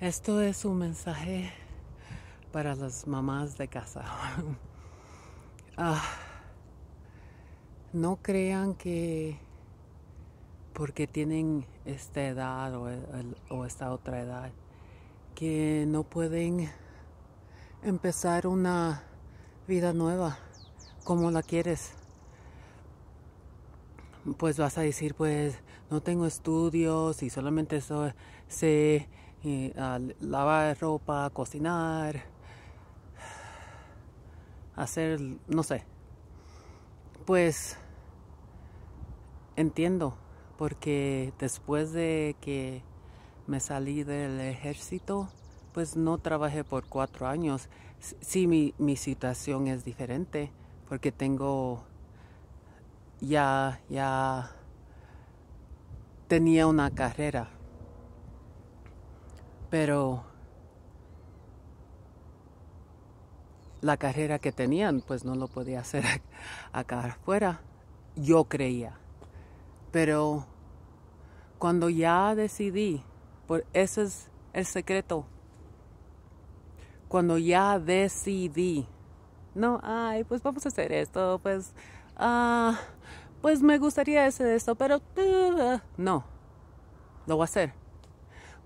Esto es un mensaje para las mamás de casa. Ah, no crean que porque tienen esta edad e, o, esta otra edad, que no pueden empezar una vida nueva como la quieres. Pues vas a decir, pues no tengo estudios y solamente eso sé lavar ropa, cocinar, hacer, no sé. Pues entiendo, porque después de que me salí del ejército, pues no trabajé por cuatro años. Sí, mi, mi situación es diferente, porque tengo ya, ya tenía una carrera pero la carrera que tenían, pues no lo podía hacer acá afuera, yo creía. Pero cuando ya decidí, por ese es el secreto, cuando ya decidí, no, ay, pues vamos a hacer esto, pues, ah, pues me gustaría hacer esto, pero ah", no, lo voy a hacer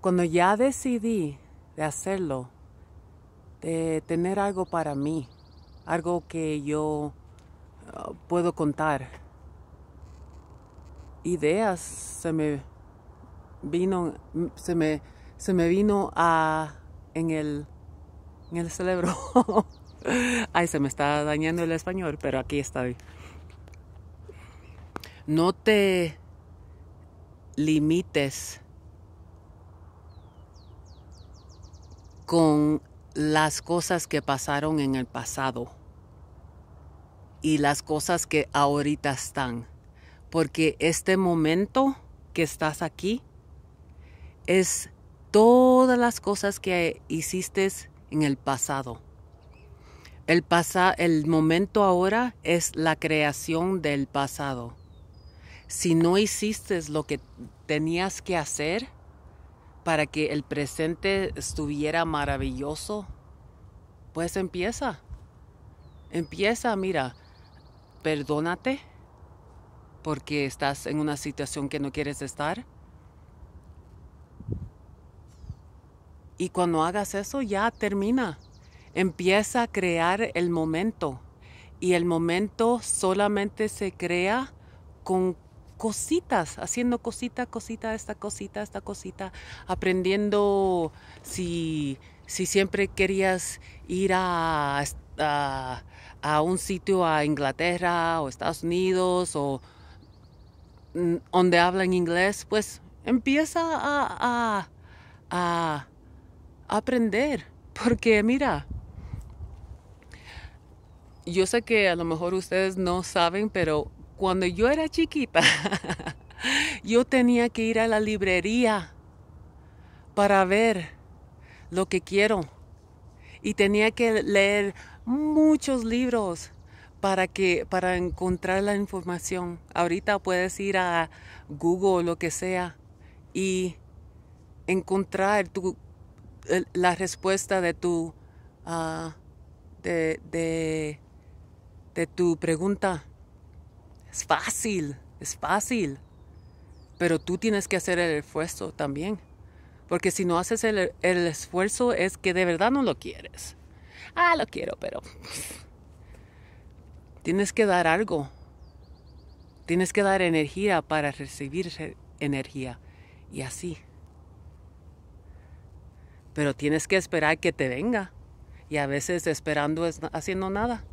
cuando ya decidí de hacerlo, de tener algo para mí, algo que yo uh, puedo contar, ideas se me vino, se me, se me vino a, en, el, en el cerebro. Ay, se me está dañando el español, pero aquí está bien. No te limites con las cosas que pasaron en el pasado y las cosas que ahorita están. Porque este momento que estás aquí es todas las cosas que hiciste en el pasado. El, el momento ahora es la creación del pasado. Si no hiciste lo que tenías que hacer, para que el presente estuviera maravilloso, pues empieza. Empieza, mira, perdónate porque estás en una situación que no quieres estar. Y cuando hagas eso ya termina. Empieza a crear el momento. Y el momento solamente se crea con cositas, haciendo cosita, cosita, esta cosita, esta cosita, aprendiendo si, si siempre querías ir a, a, un sitio a Inglaterra o Estados Unidos o mm, donde hablan inglés, pues empieza a, a aprender. Porque mira, yo sé que a lo mejor ustedes no saben, pero cuando yo era chiquita, yo tenía que ir a la librería para ver lo que quiero. Y tenía que leer muchos libros para, que, para encontrar la información. Ahorita puedes ir a Google o lo que sea y encontrar la respuesta de tu, ah, de, de tu pregunta. Es fácil, es fácil. Pero tú tienes que hacer el esfuerzo también. Porque si no haces el, el esfuerzo es que de verdad no lo quieres. Ah, lo quiero, pero... tienes que dar algo. Tienes que dar energía para recibir energía. Y así. Pero tienes que esperar que te venga. Y a veces esperando es haciendo nada.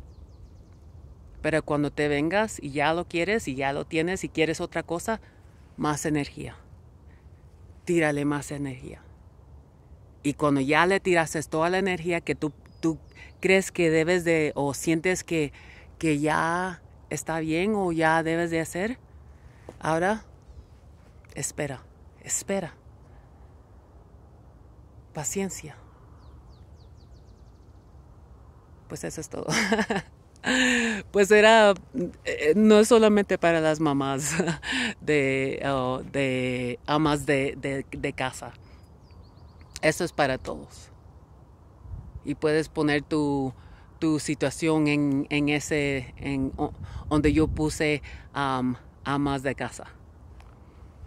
Pero cuando te vengas y ya lo quieres y ya lo tienes y quieres otra cosa, más energía. Tírale más energía. Y cuando ya le tiraste toda la energía que tú, tú crees que debes de o sientes que, que ya está bien o ya debes de hacer, ahora espera, espera. Paciencia. Pues eso es todo. pues era, eh, no es solamente para las mamás de, amas de, casa. Eso es para todos. Y puedes poner tu, situación en, ese, donde yo puse amas de casa.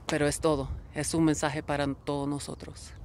Pero es todo, es un mensaje para todos nosotros.